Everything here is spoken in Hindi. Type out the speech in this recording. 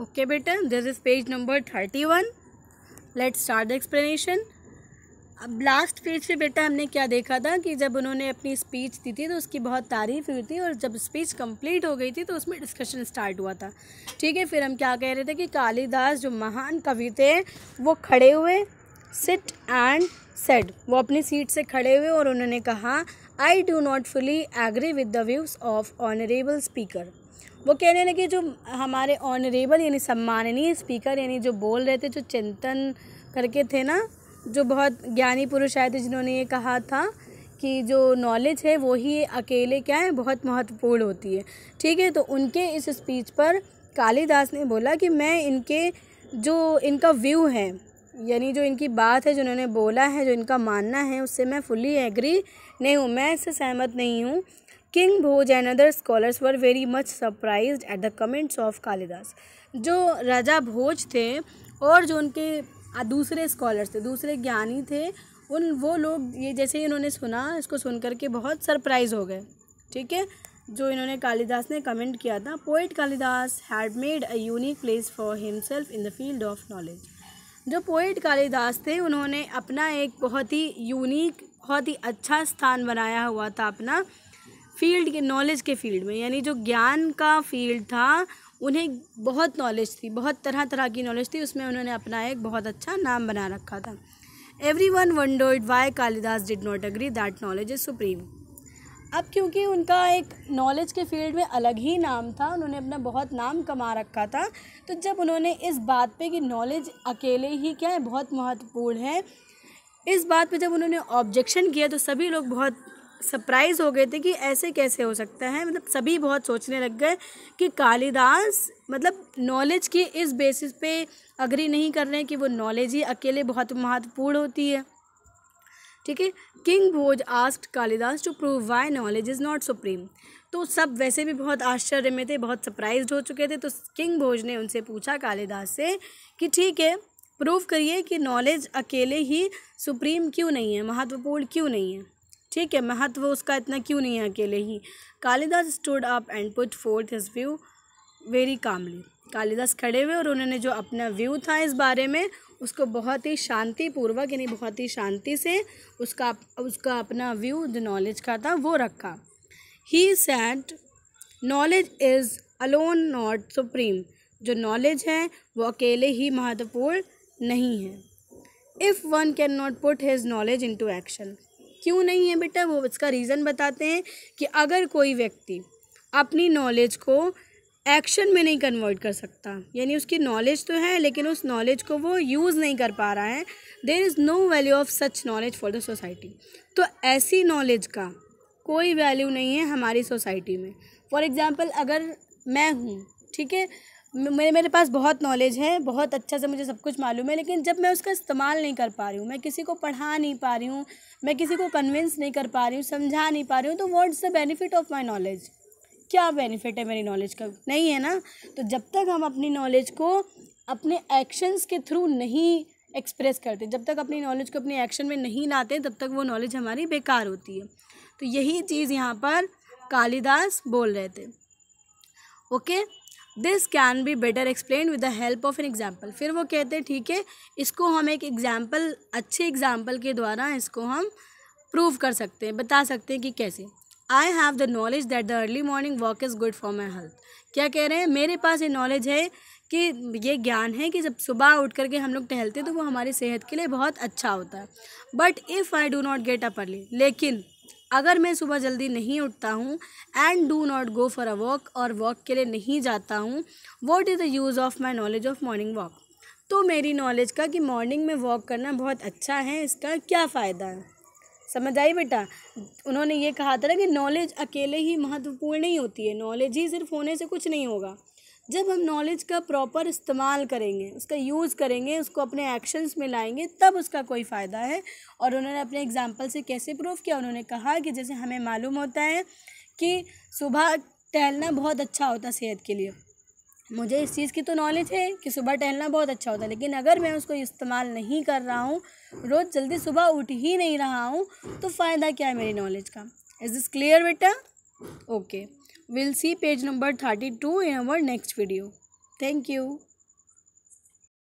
ओके बेटा this is page number thirty one let start explanation अब लास्ट पेज पे बेटा हमने क्या देखा था कि जब उन्होंने अपनी स्पीच दी थी तो उसकी बहुत तारीफ हुई थी और जब स्पीच कंप्लीट हो गई थी तो उसमें डिस्कशन स्टार्ट हुआ था ठीक है फिर हम क्या कह रहे थे कि कालिदास जो महान कवि थे वो खड़े हुए सिट एंड सेड वो अपनी सीट से खड़े हुए और उन्होंने कहा I do not fully agree with the views of honourable speaker वो कह रहे हैं कि जो हमारे ऑनरेबल यानी सम्माननीय स्पीकर यानी जो बोल रहे थे जो चिंतन करके थे ना जो बहुत ज्ञानी पुरुष आए थे जिन्होंने ये कहा था कि जो नॉलेज है वो ही अकेले क्या है बहुत महत्वपूर्ण होती है ठीक है तो उनके इस स्पीच पर कालिदास ने बोला कि मैं इनके जो इनका व्यू है यानी जो इनकी बात है जिन्होंने बोला है जो इनका मानना है उससे मैं फुली एग्री नहीं हूँ मैं इससे सहमत नहीं हूँ king Bhoj and other scholars were very much surprise at the comments of Kalidas जो राजा भोज थे और जो उनके दूसरे स्कॉलर्स थे दूसरे ज्ञानी थे उन वो लोग ये जैसे ही इन्होंने सुना इसको सुन करके बहुत सरप्राइज हो गए ठीक है जो इन्होंने कालिदास ने कमेंट किया था poet Kalidas had made a unique place for himself in the field of knowledge जो पोइट कालिदास थे उन्होंने अपना एक बहुत ही यूनिक बहुत ही अच्छा स्थान बनाया हुआ था अपना फील्ड के नॉलेज के फील्ड में यानी जो ज्ञान का फील्ड था उन्हें बहुत नॉलेज थी बहुत तरह तरह की नॉलेज थी उसमें उन्होंने अपना एक बहुत अच्छा नाम बना रखा था everyone it why Kalidas did not agree that knowledge is supreme अब क्योंकि उनका एक नॉलेज के फील्ड में अलग ही नाम था उन्होंने अपना बहुत नाम कमा रखा था तो जब उन्होंने इस बात पे कि नॉलेज अकेले ही क्या है बहुत महत्वपूर्ण है इस बात पे जब उन्होंने ऑब्जेक्शन किया तो सभी लोग बहुत सरप्राइज हो गए थे कि ऐसे कैसे हो सकता है मतलब सभी बहुत सोचने लग गए कि कालिदास मतलब नॉलेज की इस बेसिस पे अग्री नहीं कर रहे हैं कि वो नॉलेज ही अकेले बहुत महत्वपूर्ण होती है ठीक है king Bhoj asked Kalidas to prove why knowledge is not supreme तो सब वैसे भी बहुत आश्चर्य में थे बहुत सरप्राइज हो चुके थे तो किंग भोज ने उनसे पूछा कालिदास से कि ठीक है प्रूव करिए कि नॉलेज अकेले ही सुप्रीम क्यों नहीं है महत्वपूर्ण क्यों नहीं है ठीक है महत्व उसका इतना क्यों नहीं है अकेले ही Kalidas stood up and put forth his view very calmly Kalidas खड़े हुए और उन्होंने जो अपना व्यू था इस बारे में उसको बहुत ही शांतिपूर्वक यानी बहुत ही शांति से उसका उसका अपना व्यू जो नॉलेज का था वो रखा ही said knowledge is alone not supreme जो नॉलेज है वो अकेले ही महत्वपूर्ण नहीं है if one can not put his knowledge into action क्यों नहीं है बेटा वो इसका रीज़न बताते हैं कि अगर कोई व्यक्ति अपनी नॉलेज को एक्शन में नहीं कन्वर्ट कर सकता यानी उसकी नॉलेज तो है लेकिन उस नॉलेज को वो यूज़ नहीं कर पा रहा है there is no value of such knowledge for the society तो ऐसी नॉलेज का कोई वैल्यू नहीं है हमारी सोसाइटी में फॉर एग्ज़ाम्पल अगर मैं हूँ ठीक है मेरे मेरे पास बहुत नॉलेज है बहुत अच्छा से मुझे सब कुछ मालूम है लेकिन जब मैं उसका इस्तेमाल नहीं कर पा रही हूँ मैं किसी को पढ़ा नहीं पा रही हूँ मैं किसी को कन्विंस नहीं कर पा रही हूँ समझा नहीं पा रही हूँ तो what the benefit of my knowledge क्या बेनिफिट है मेरी नॉलेज का नहीं है ना तो जब तक हम अपनी नॉलेज को अपने एक्शंस के थ्रू नहीं एक्सप्रेस करते जब तक अपनी नॉलेज को अपने एक्शन में नहीं लाते तब तक वो नॉलेज हमारी बेकार होती है तो यही चीज़ यहाँ पर कालिदास बोल रहे थे okay this can be better explain with the help of an example फिर वो कहते हैं ठीक है इसको हम एक एग्जाम्पल अच्छे एग्जाम्पल के द्वारा इसको हम प्रूव कर सकते हैं बता सकते हैं कि कैसे I have the knowledge that the early morning walk is good for my health क्या कह रहे हैं मेरे पास ये नॉलेज है कि ये ज्ञान है कि जब सुबह उठ करके हम लोग टहलते हैं तो वो हमारी सेहत के लिए बहुत अच्छा होता है but if I do not get up early लेकिन अगर मैं सुबह जल्दी नहीं उठता हूँ and do not go for a walk और वॉक के लिए नहीं जाता हूँ what is the use of my knowledge of morning walk तो मेरी नॉलेज का कि मॉर्निंग में वॉक करना बहुत अच्छा है इसका क्या फ़ायदा है समझ आई बेटा उन्होंने ये कहा था ना कि नॉलेज अकेले ही महत्वपूर्ण नहीं होती है नॉलेज ही सिर्फ होने से कुछ नहीं होगा जब हम नॉलेज का प्रॉपर इस्तेमाल करेंगे उसका यूज़ करेंगे उसको अपने एक्शंस में लाएंगे तब उसका कोई फ़ायदा है और उन्होंने अपने एग्जाम्पल से कैसे प्रूव किया उन्होंने कहा कि जैसे हमें मालूम होता है कि सुबह टहलना बहुत अच्छा होता है सेहत के लिए मुझे इस चीज़ की तो नॉलेज है कि सुबह टहलना बहुत अच्छा होता है लेकिन अगर मैं उसको इस्तेमाल नहीं कर रहा हूँ रोज़ जल्दी सुबह उठ ही नहीं रहा हूँ तो फ़ायदा क्या है मेरी नॉलेज का इज़ दिस क्लियर बेटा okay will see page number thirty two in our next video thank you